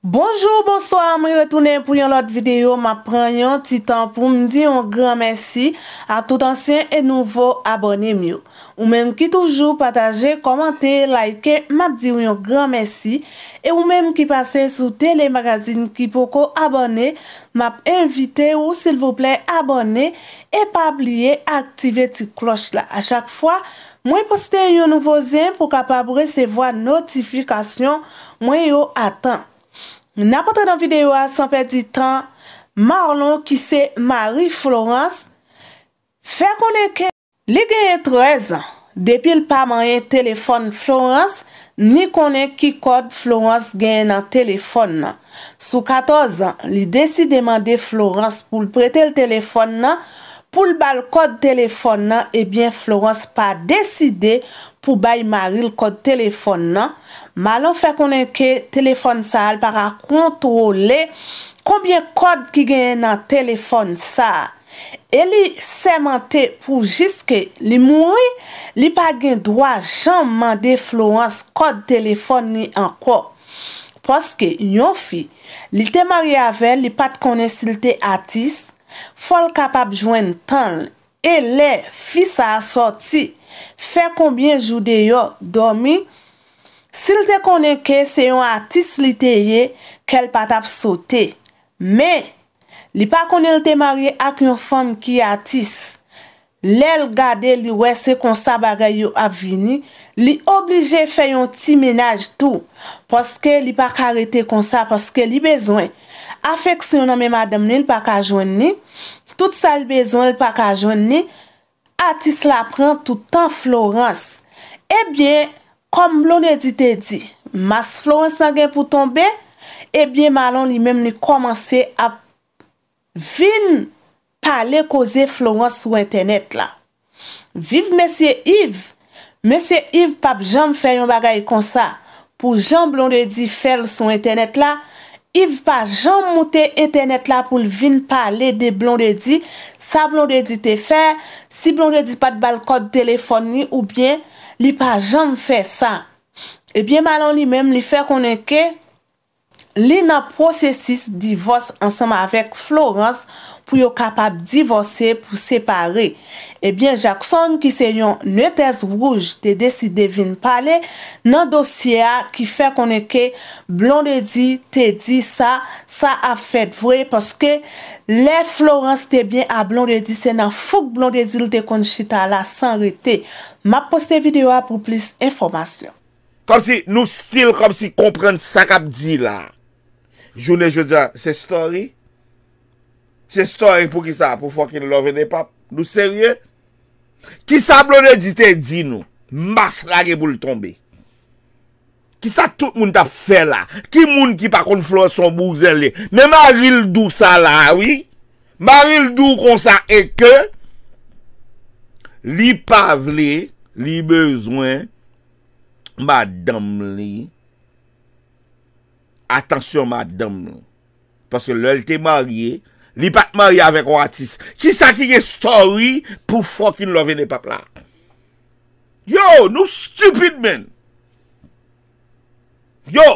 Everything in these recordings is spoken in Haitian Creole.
Bonjour, bonsoir, mwen retounen pou yon lot videyo, mwen pren yon titan pou mdi yon gran mersi a tout ansyen e nouvo abonem yon. Ou menm ki toujou pataje, komante, laike, mwen ap di yon gran mersi. E ou menm ki pase sou telemagazin ki pou ko abone, mwen ap invite ou sil vouple abone e pa bliye aktive ti kloch la. A chak fwa, mwen poste yon nouvo zyen pou kapabou resevo a notifikasyon mwen yon atan. Nè apotre nan videyo a, sanpe di tan, marnon ki se Marie Florence, fe konen ke li genye 13 depil pa manye telefon Florence, ni konen ki kod Florence genye nan telefon nan. Sou 14, li desi demande Florence pou l prete l telefon nan, pou l bal kode telefon nan, ebyen Florence pa deside pou bayi mari l kode telefon nan, malon fe konen ke telefon sa al para kontrole konbyen kode ki gen nan telefon sa. E li semente pou jiske li moui, li pa gen dwa janman de Florence kode telefon ni anko. Poske yon fi, li te mari avel, li pat konen sil te atis, Fol kapap jwen tan, e le, fis a asoti, fe konbyen jou de yo, domi, sil te konen ke se yon atis li te ye, kel pat ap sote, me, li pa konen te mari ak yon fom ki atis. lèl gade li wese konsa bagay yo ap vini, li oblije fè yon ti menaj tou, poske li pa karete konsa, poske li bezwen. Afeksyon nan men madam ni, li pa kajwen ni, tout sa li bezwen, li pa kajwen ni, atis la pren toutan Florence. Ebyen, kom lon edite di, mas Florence nan gen pou tombe, ebyen malon li menm ni komanse ap vini, pa le koze flouan sou internet la. Viv mèsyè Yves, mèsyè Yves pa jom fè yon bagay kon sa, pou jom blon redi fèl sou internet la, Yves pa jom moutè internet la pou l'vin pa le de blon redi, sa blon redi te fè, si blon redi pa d'balkot telefoni ou bien, li pa jom fè sa. Ebyen malon li mèm li fè konenke, Li nan prosesis divos ansama avek Florence pou yo kapap divose pou separe. Ebyen, Jackson ki se yon netes rouge te deside vin pale nan dosye a ki fe koneke blondedi te di sa. Sa a fet vwe poske le Florence te bie a blondedi se nan fok blondedi li te konjita la san rete. Ma poste video a pou plis informasyon. Kom si nou stil kom si kompren sa kap di la. Jounè jwè dja, se story, se story pou ki sa, pou fwa ki lò venè pap, nou serye, ki sa blonè di te di nou, mas lage bou l'tombe, ki sa tout moun ta fè la, ki moun ki pa kon flos son bou zè lè, me ma ril dou sa la, oui, ma ril dou kon sa eke, li pav lè, li bezwen, ma dam lè, Atensyon madame nou. Paske lèl te marye, li pat marye avèk ou atis. Kisa ki gen story pou fokin love ne papla. Yo, nou stupid men. Yo,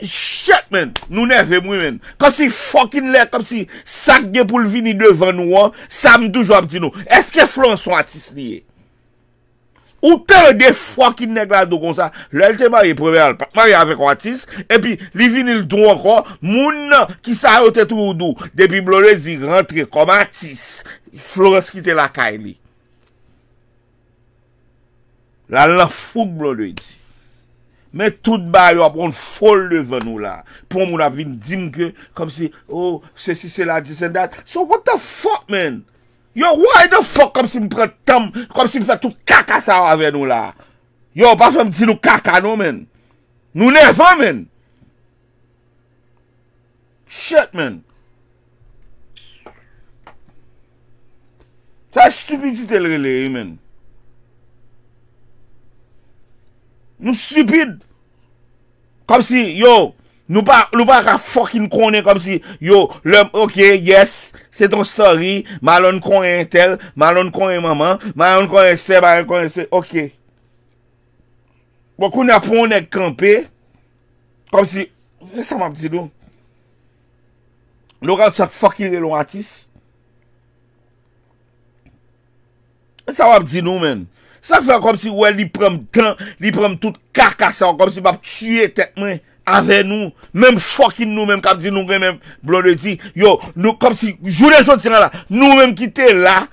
shit men. Nou ne ve mwen. Kopsi fokin lè, kopsi sak gen pou l'vini devan ou an, sa mdouj wap di nou. Non. Eske flon sou atis niye? Ou te de fwokin neg la do kon sa. Lèl te mè yè prevel. Mè yè avè kwa tis. E pi li vinil drou ankon. Moun ki sa yo tè tou ou do. Depi blonè zi rentre koma tis. Flores ki te la ka imi. Lèl la fwok blonè zi. Mè tout bè yo apon fol de venou la. Pon moun ap vin dimke. Kom si oh se si se la disen dat. So what the fwok men. Yo, why the fok kom si m bret tam, kom si m fè tou kaka sa w avè nou la? Yo, bak fè m di nou kaka nou men. Nou nevan men. Shit men. Sa stupiditel rele yi men. Nou stupid. Kom si, yo. Yo. Nou pa, nou pa ka fokin konen kom si, yo, lèm, ok, yes, se ton story, malon konen tel, malon konen maman, malon konen se, malon konen se, ok. Mwen bon, konen ponen kranpe, kom si, sa wap di nou. Nou ka sa fokin lèlou atis. Sa wap di nou men. Sa fwen kom si, wè, li prèm tan, li prèm tout karka, sa wap kom si, wap tuye tek men. Ave nou, menm fokin nou menm Kap di nou gen menm Blondie di Yo, nou kom si jounen chotina la Nou menm ki te la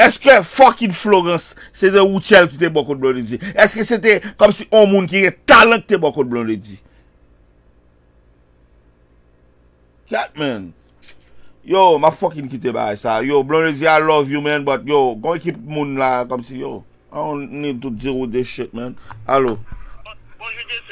Eske fokin flogans Se de ou chel ki te bokon Blondie di Eske se te kom si on moun ki e talen Ki te bokon Blondie di Kat men Yo, ma fokin ki te bay sa Yo, Blondie di I love you men But yo, kon ekip moun la kom si yo I don't need to deal with this shit men Alo Bonjour bon, JT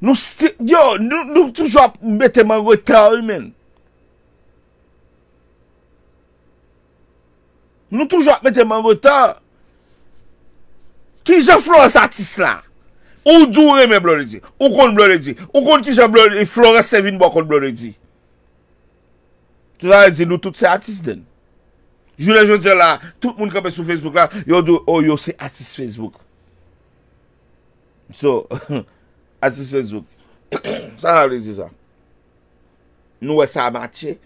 Nou stik, yo, nou toujwa mette man vwete a ou men. Nou toujwa mette man vwete a. Ki jè flore satis la. Ou djou reme blore di. Ou kon blore di. Ou kon ki jè flore stevin bakon blore di. Tou zan e di nou tout se atis den. Jou la joun di la, tout moun kapè sou Facebook la, yo djou, oh yo se atis Facebook. So... Atis Fesbouk, sa an ap lezi zwa? Nou we sa amache,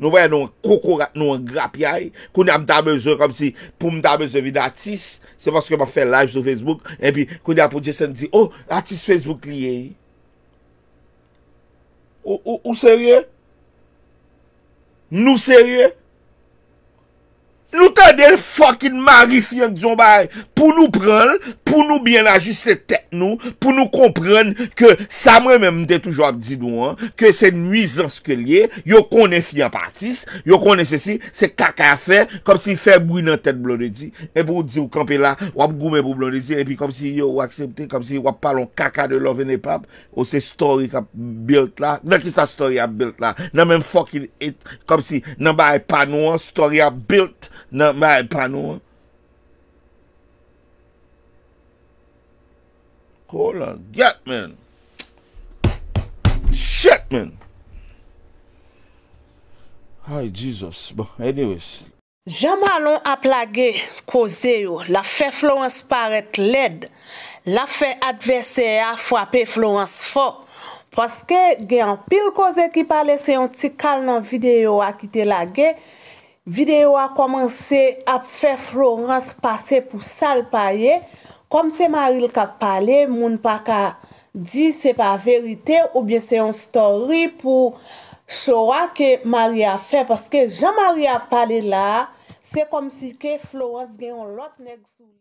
nou we nou koko, nou we grap yay, koun ya mdame zo kom si, pou mdame zo vide atis, se mwoske mwa fe live sou Fesbouk, epi koun ya pou Jason di, oh, atis Fesbouk liye. Ou serye? Nou serye? Nou kande fokin marif yon kjon bay, pou nou pral, pou nou byen lajiste tek nou, pou nou kompren ke sa mwen men mde toujwa ap di nou an, ke se nwizans ke liye, yo konen fi ap artis, yo konen se si, se kaka a fe, kom si fe brou nan tet blonedi, e pou di ou kampe la, wap goumen pou blonedi, e pi kom si yo waksepte, kom si wap palon kaka de love en epap, ou se story kap bilt la, nan ki sa story ap bilt la, nan men fokil et, kom si nan ba epa nou an, story ap bilt nan ba epa nou an, Hold on, get men! Shit men! Ay Jesus! Bon, anyways. Jamalon ap lage koze yo la fe Florence paret led. La fe adverse a fwap e Florence fok. Paske gen pil koze ki pale se yon ti kal nan videyo a kite lage. Videyo a komanse ap fe Florence pase pou sal paye. Kom se Marie l ka pale, moun pa ka di se pa verite ou bie se yon story pou showa ke Marie a fe. Poske jan Marie a pale la, se kom si ke Florence gen yon lot neg sou.